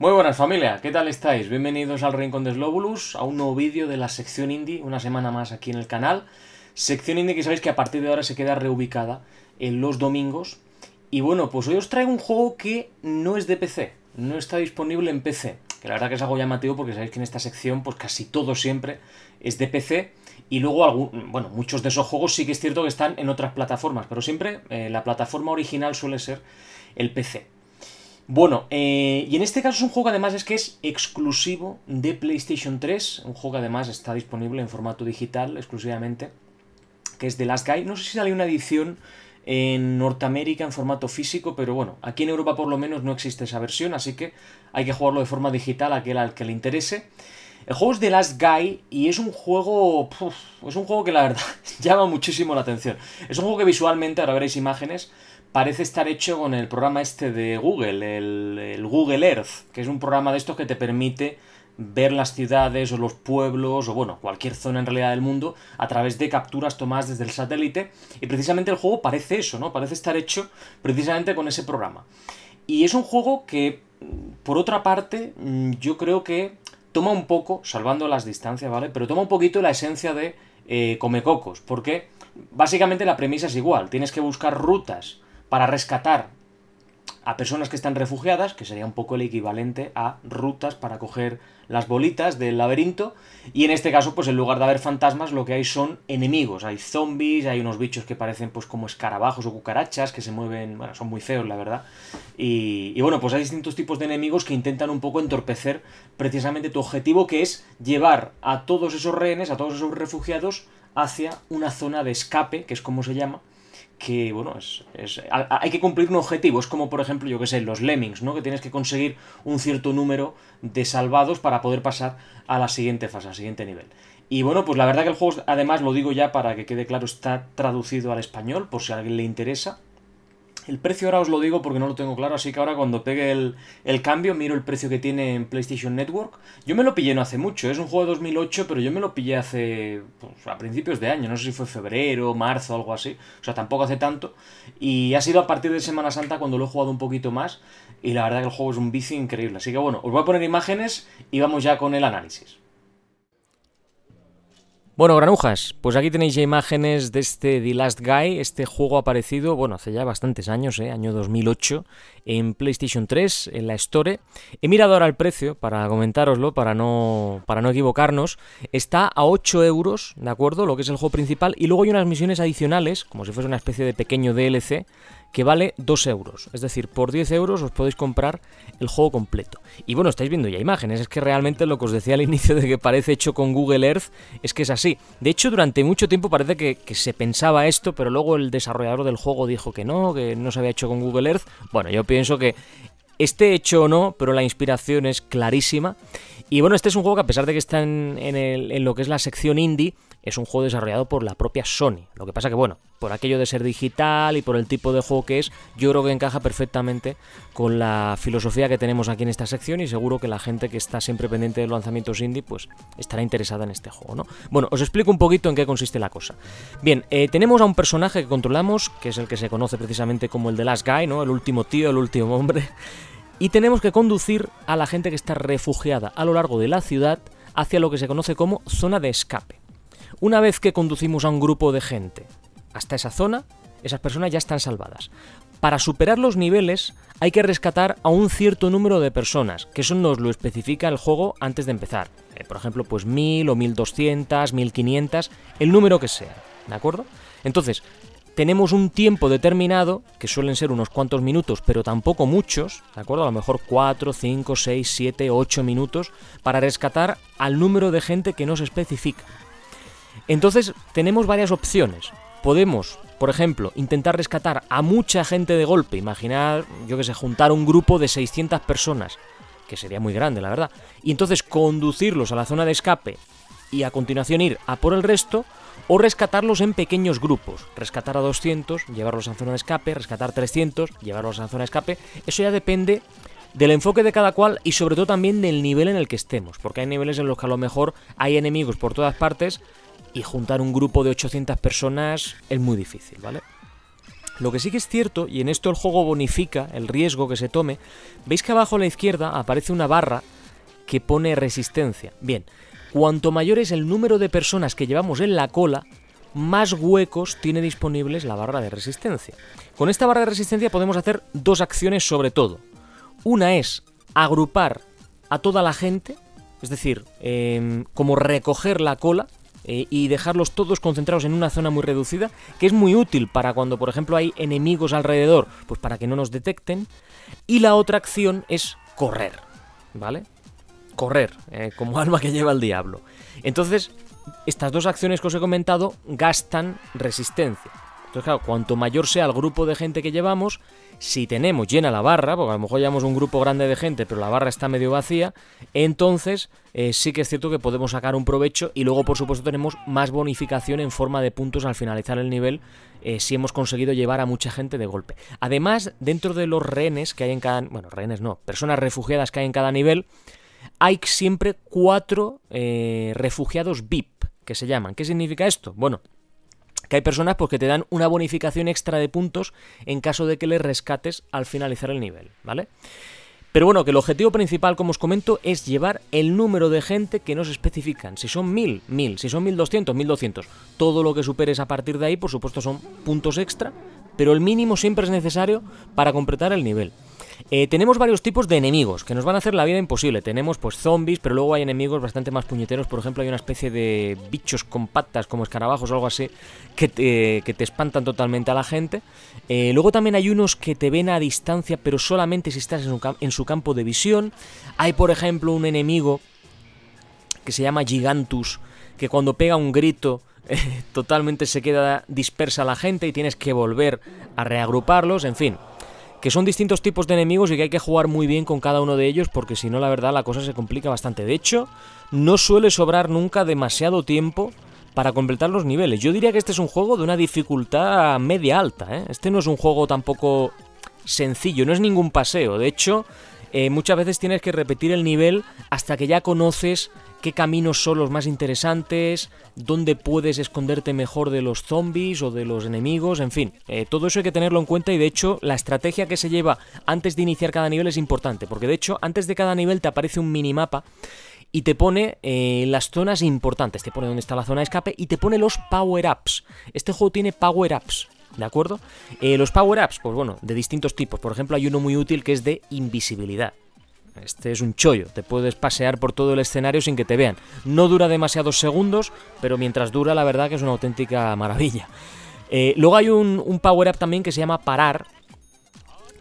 Muy buenas familia, ¿qué tal estáis? Bienvenidos al Rincón de Slóbulus, a un nuevo vídeo de la sección indie, una semana más aquí en el canal. Sección indie que sabéis que a partir de ahora se queda reubicada en los domingos. Y bueno, pues hoy os traigo un juego que no es de PC, no está disponible en PC. Que la verdad que es algo llamativo porque sabéis que en esta sección pues casi todo siempre es de PC. Y luego, algún, bueno, muchos de esos juegos sí que es cierto que están en otras plataformas, pero siempre eh, la plataforma original suele ser el PC. Bueno, eh, y en este caso es un juego además es que es exclusivo de PlayStation 3, un juego que además está disponible en formato digital exclusivamente, que es The Last Guy. No sé si sale una edición en Norteamérica en formato físico, pero bueno, aquí en Europa por lo menos no existe esa versión, así que hay que jugarlo de forma digital aquel al que le interese. El juego es The Last Guy y es un juego. es un juego que la verdad llama muchísimo la atención. Es un juego que visualmente, ahora veréis imágenes, parece estar hecho con el programa este de Google, el, Google Earth, que es un programa de estos que te permite ver las ciudades o los pueblos o bueno, cualquier zona en realidad del mundo a través de capturas tomadas desde el satélite y precisamente el juego parece eso, ¿no? Parece estar hecho precisamente con ese programa. Y es un juego que por otra parte mm, yo creo que toma un poco, salvando las distancias, ¿vale? Pero toma un poquito la esencia de eh, Comecocos, porque básicamente la premisa es igual, tienes que buscar rutas para rescatar a personas que están refugiadas, que sería un poco el equivalente a rutas para coger las bolitas del laberinto. Y en este caso, pues en lugar de haber fantasmas, lo que hay son enemigos. Hay zombies, hay unos bichos que parecen pues como escarabajos o cucarachas que se mueven, bueno, son muy feos, la verdad. Y, y bueno, pues hay distintos tipos de enemigos que intentan un poco entorpecer precisamente tu objetivo, que es llevar a todos esos rehenes, a todos esos refugiados, hacia una zona de escape, que es como se llama, que, bueno, es, es, hay que cumplir un objetivo. Es como, por ejemplo, yo que sé, los lemmings, ¿no? Que tienes que conseguir un cierto número de salvados para poder pasar a la siguiente fase, al siguiente nivel. Y bueno, pues la verdad que el juego, además, lo digo ya para que quede claro, está traducido al español, por si a alguien le interesa. El precio ahora os lo digo porque no lo tengo claro, así que ahora cuando pegue el, cambio miro el precio que tiene en PlayStation Network. Yo me lo pillé no hace mucho, es un juego de 2008, pero yo me lo pillé hace pues, a principios de año, no sé si fue febrero, marzo, algo así, o sea, tampoco hace tanto. Y ha sido a partir de Semana Santa cuando lo he jugado un poquito más y la verdad que el juego es un bici increíble. Así que bueno, os voy a poner imágenes y vamos ya con el análisis. Bueno, granujas, pues aquí tenéis ya imágenes de este The Last Guy. Este juego ha aparecido, bueno, hace ya bastantes años, eh, año 2008, en PlayStation 3, en la Store. He mirado ahora el precio para comentároslo, para no, para no equivocarnos. Está a 8 euros, ¿de acuerdo? Lo que es el juego principal. Y luego hay unas misiones adicionales, como si fuese una especie de pequeño DLC, que vale 2 euros. Es decir, por 10 euros os podéis comprar el juego completo. Y bueno, estáis viendo ya imágenes, es que realmente lo que os decía al inicio de que parece hecho con Google Earth es que es así. De hecho, durante mucho tiempo parece que, se pensaba esto, pero luego el desarrollador del juego dijo que no, que no se había hecho con Google Earth. Bueno, yo pienso que este hecho o no, pero la inspiración es clarísima. Y bueno, este es un juego que a pesar de que está en lo que es la sección indie, es un juego desarrollado por la propia Sony. Lo que pasa que, bueno, por aquello de ser digital y por el tipo de juego que es, yo creo que encaja perfectamente con la filosofía que tenemos aquí en esta sección y seguro que la gente que está siempre pendiente de los lanzamientos indie, pues estará interesada en este juego, ¿no? Bueno, os explico un poquito en qué consiste la cosa. Bien, eh, tenemos a un personaje que controlamos, que es el que se conoce precisamente como el de Last Guy, ¿no? El último tío, el último hombre. Y tenemos que conducir a la gente que está refugiada a lo largo de la ciudad hacia lo que se conoce como zona de escape. Una vez que conducimos a un grupo de gente hasta esa zona, esas personas ya están salvadas. Para superar los niveles hay que rescatar a un cierto número de personas, que eso nos lo especifica el juego antes de empezar. Eh, por ejemplo, pues 1000 o 1200, 1500, el número que sea, ¿de acuerdo? Entonces, tenemos un tiempo determinado, que suelen ser unos cuantos minutos, pero tampoco muchos, ¿de acuerdo? A lo mejor 4, 5, 6, 7, 8 minutos, para rescatar al número de gente que nos especifica. Entonces tenemos varias opciones. Podemos, por ejemplo, intentar rescatar a mucha gente de golpe. Imaginar, yo que sé, juntar un grupo de 600 personas, que sería muy grande, la verdad. Y entonces conducirlos a la zona de escape y a continuación ir a por el resto o rescatarlos en pequeños grupos. Rescatar a 200, llevarlos a la zona de escape, rescatar 300, llevarlos a la zona de escape. Eso ya depende del enfoque de cada cual y sobre todo también del nivel en el que estemos, porque hay niveles en los que a lo mejor hay enemigos por todas partes y juntar un grupo de 800 personas es muy difícil, ¿vale? Lo que sí que es cierto, y en esto el juego bonifica el riesgo que se tome, veis que abajo a la izquierda aparece una barra que pone resistencia. Bien, cuanto mayor es el número de personas que llevamos en la cola, más huecos tiene disponibles la barra de resistencia. Con esta barra de resistencia podemos hacer dos acciones sobre todo. Una es agrupar a toda la gente, es decir, em, como recoger la cola, eh, y dejarlos todos concentrados en una zona muy reducida, que es muy útil para cuando, por ejemplo, hay enemigos alrededor, pues para que no nos detecten. Y la otra acción es correr, ¿vale? Correr, eh, como alma que lleva el diablo. Entonces, estas dos acciones que os he comentado gastan resistencia. Entonces, claro, cuanto mayor sea el grupo de gente que llevamos, si tenemos llena la barra, porque a lo mejor llevamos un grupo grande de gente, pero la barra está medio vacía, entonces eh, sí que es cierto que podemos sacar un provecho y luego por supuesto tenemos más bonificación en forma de puntos al finalizar el nivel eh, si hemos conseguido llevar a mucha gente de golpe. Además, dentro de los rehenes que hay en cada... Bueno, rehenes no, personas refugiadas que hay en cada nivel, hay siempre cuatro eh, refugiados VIP, que se llaman. ¿Qué significa esto? Bueno, que hay personas porque que te dan una bonificación extra de puntos en caso de que le rescates al finalizar el nivel, ¿vale? Pero bueno, que el objetivo principal, como os comento, es llevar el número de gente que nos especifican. Si son 1000, 1000. Si son 1200, 1200. Todo lo que superes a partir de ahí, por supuesto, son puntos extra, pero el mínimo siempre es necesario para completar el nivel. Eh, tenemos varios tipos de enemigos que nos van a hacer la vida imposible. Tenemos pues zombies, pero luego hay enemigos bastante más puñeteros. Por ejemplo, hay una especie de bichos compactas como escarabajos o algo así que te, que te espantan totalmente a la gente. Eh, luego también hay unos que te ven a distancia, pero solamente si estás en, en su campo de visión. Hay, por ejemplo, un enemigo que se llama Gigantus, que cuando pega un grito eh, totalmente se queda dispersa la gente y tienes que volver a reagruparlos, en fin que son distintos tipos de enemigos y que hay que jugar muy bien con cada uno de ellos porque si no la verdad la cosa se complica bastante. De hecho, no suele sobrar nunca demasiado tiempo para completar los niveles. Yo diría que este es un juego de una dificultad media alta. ¿eh? Este no es un juego tampoco sencillo, no es ningún paseo. De hecho, eh, muchas veces tienes que repetir el nivel hasta que ya conoces qué caminos son los más interesantes, dónde puedes esconderte mejor de los zombies o de los enemigos, en fin, eh, todo eso hay que tenerlo en cuenta y de hecho la estrategia que se lleva antes de iniciar cada nivel es importante, porque de hecho antes de cada nivel te aparece un minimapa y te pone eh, las zonas importantes, te pone dónde está la zona de escape y te pone los power-ups. Este juego tiene power-ups, ¿de acuerdo? Eh, los power-ups, pues bueno, de distintos tipos, por ejemplo hay uno muy útil que es de invisibilidad. Este es un chollo, te puedes pasear por todo el escenario sin que te vean. No dura demasiados segundos, pero mientras dura la verdad que es una auténtica maravilla. Eh, luego hay un, power-up también que se llama parar,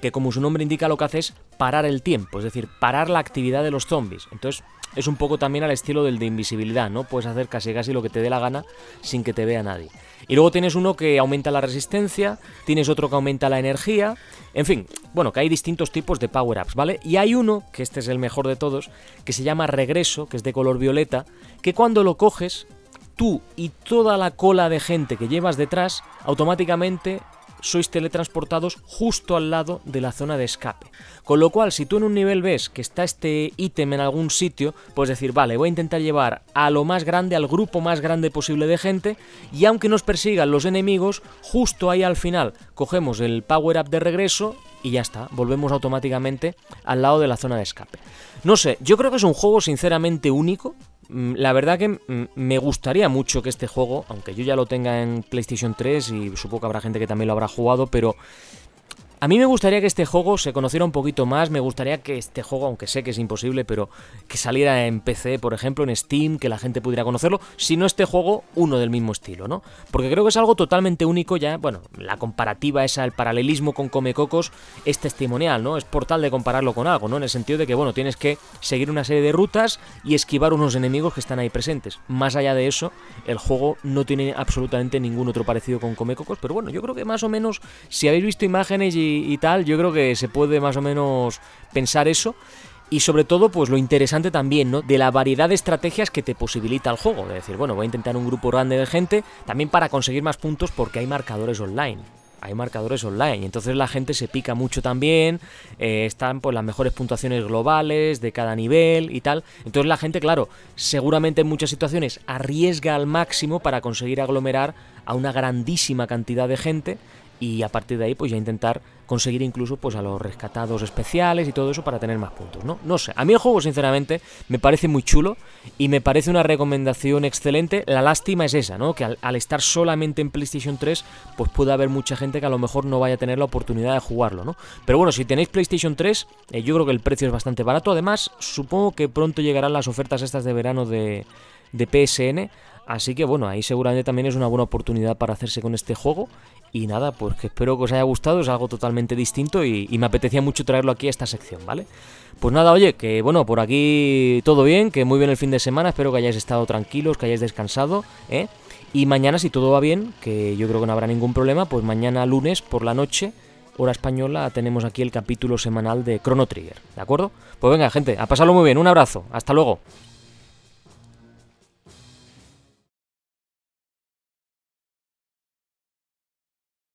que como su nombre indica lo que hace es parar el tiempo, es decir, parar la actividad de los zombies. Entonces es un poco también al estilo del de invisibilidad, ¿no? Puedes hacer casi casi lo que te dé la gana sin que te vea nadie. Y luego tienes uno que aumenta la resistencia, tienes otro que aumenta la energía, en fin, bueno, que hay distintos tipos de power-ups, ¿vale? Y hay uno, que este es el mejor de todos, que se llama Regreso, que es de color violeta, que cuando lo coges, tú y toda la cola de gente que llevas detrás automáticamente sois teletransportados justo al lado de la zona de escape. Con lo cual, si tú en un nivel ves que está este ítem en algún sitio, puedes decir, vale, voy a intentar llevar a lo más grande, al grupo más grande posible de gente, y aunque nos persigan los enemigos, justo ahí al final cogemos el power up de regreso y ya está, volvemos automáticamente al lado de la zona de escape. No sé, yo creo que es un juego sinceramente único, Mm, la verdad que mm, me gustaría mucho que este juego, aunque yo ya lo tenga en PlayStation 3 y supongo que habrá gente que también lo habrá jugado, pero a mí me gustaría que este juego se conociera un poquito más, me gustaría que este juego, aunque sé que es imposible, pero que saliera en PC, por ejemplo, en Steam, que la gente pudiera conocerlo, si no este juego, uno del mismo estilo, ¿no? Porque creo que es algo totalmente único ya, bueno, la comparativa esa, el paralelismo con Comecocos es testimonial, ¿no? Es portal de compararlo con algo, ¿no? En el sentido de que, bueno, tienes que seguir una serie de rutas y esquivar unos enemigos que están ahí presentes. Más allá de eso, el juego no tiene absolutamente ningún otro parecido con Comecocos, pero bueno, yo creo que más o menos, si habéis visto imágenes y tal, yo creo que se puede más o menos pensar eso y sobre todo, pues lo interesante también, ¿no? De la variedad de estrategias que te posibilita el juego. De decir, bueno, voy a intentar un grupo grande de gente, también para conseguir más puntos porque hay marcadores online. Hay marcadores online, entonces la gente se pica mucho también, eh, están pues las mejores puntuaciones globales de cada nivel y tal. Entonces la gente, claro, seguramente en muchas situaciones arriesga al máximo para conseguir aglomerar a una grandísima cantidad de gente y a partir de ahí pues ya intentar conseguir incluso pues a los rescatados especiales y todo eso para tener más puntos, ¿no? No sé, a mí el juego sinceramente me parece muy chulo y me parece una recomendación excelente. La lástima es esa, ¿no? Que al, estar solamente en PlayStation 3 pues puede haber mucha gente que a lo mejor no vaya a tener la oportunidad de jugarlo, ¿no? Pero bueno, si tenéis PlayStation 3, eh, yo creo que el precio es bastante barato. Además, supongo que pronto llegarán las ofertas estas de verano de, de PSN, Así que bueno, ahí seguramente también es una buena oportunidad para hacerse con este juego. Y nada, pues que espero que os haya gustado, es algo totalmente distinto y, me apetecía mucho traerlo aquí a esta sección, ¿vale? Pues nada, oye, que bueno, por aquí todo bien, que muy bien el fin de semana, espero que hayáis estado tranquilos, que hayáis descansado, ¿eh? Y mañana, si todo va bien, que yo creo que no habrá ningún problema, pues mañana lunes por la noche, hora española, tenemos aquí el capítulo semanal de Chrono Trigger, ¿de acuerdo? Pues venga, gente, a pasarlo muy bien, un abrazo, hasta luego.